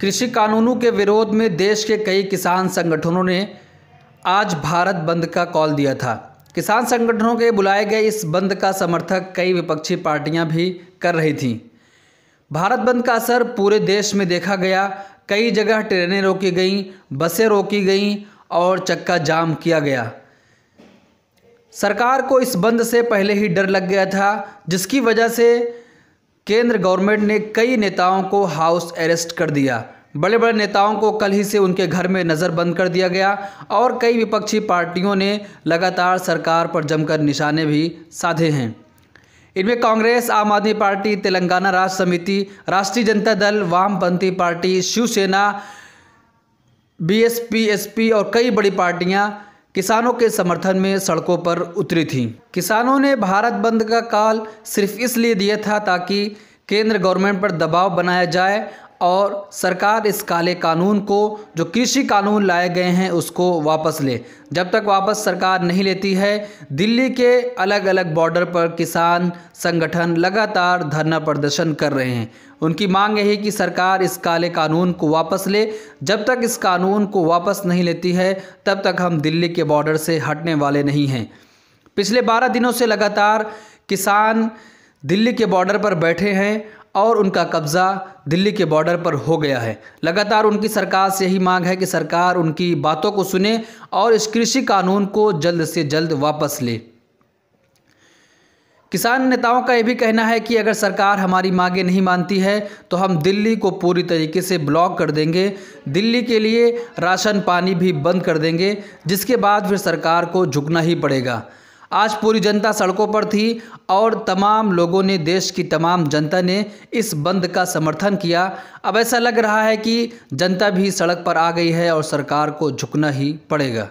कृषि कानूनों के विरोध में देश के कई किसान संगठनों ने आज भारत बंद का कॉल दिया था किसान संगठनों के बुलाए गए इस बंद का समर्थक कई विपक्षी पार्टियां भी कर रही थीं भारत बंद का असर पूरे देश में देखा गया कई जगह ट्रेनें रोकी गईं बसें रोकी गईं और चक्का जाम किया गया सरकार को इस बंद से पहले ही डर लग गया था जिसकी वजह से केंद्र गवर्नमेंट ने कई नेताओं को हाउस अरेस्ट कर दिया बड़े बड़े नेताओं को कल ही से उनके घर में नज़र बंद कर दिया गया और कई विपक्षी पार्टियों ने लगातार सरकार पर जमकर निशाने भी साधे हैं इनमें कांग्रेस आम आदमी पार्टी तेलंगाना राष्ट्र समिति राष्ट्रीय जनता दल वामपंथी पार्टी शिवसेना बी एस और कई बड़ी पार्टियाँ किसानों के समर्थन में सड़कों पर उतरी थी किसानों ने भारत बंद का काल सिर्फ इसलिए दिया था ताकि केंद्र गवर्नमेंट पर दबाव बनाया जाए और सरकार इस काले कानून को जो कृषि कानून लाए गए हैं उसको वापस ले जब तक वापस सरकार नहीं लेती है दिल्ली के अलग अलग बॉर्डर पर किसान संगठन लगातार धरना प्रदर्शन कर रहे हैं उनकी मांग यही कि सरकार इस काले कानून को वापस ले जब तक इस कानून को वापस नहीं लेती है तब तक हम दिल्ली के बॉर्डर से हटने वाले नहीं हैं पिछले बारह दिनों से लगातार किसान दिल्ली के बॉर्डर पर बैठे हैं और उनका कब्ज़ा दिल्ली के बॉर्डर पर हो गया है लगातार उनकी सरकार से यही मांग है कि सरकार उनकी बातों को सुने और इस कृषि कानून को जल्द से जल्द वापस ले किसान नेताओं का यह भी कहना है कि अगर सरकार हमारी मांगे नहीं मानती है तो हम दिल्ली को पूरी तरीके से ब्लॉक कर देंगे दिल्ली के लिए राशन पानी भी बंद कर देंगे जिसके बाद फिर सरकार को झुकना ही पड़ेगा आज पूरी जनता सड़कों पर थी और तमाम लोगों ने देश की तमाम जनता ने इस बंद का समर्थन किया अब ऐसा लग रहा है कि जनता भी सड़क पर आ गई है और सरकार को झुकना ही पड़ेगा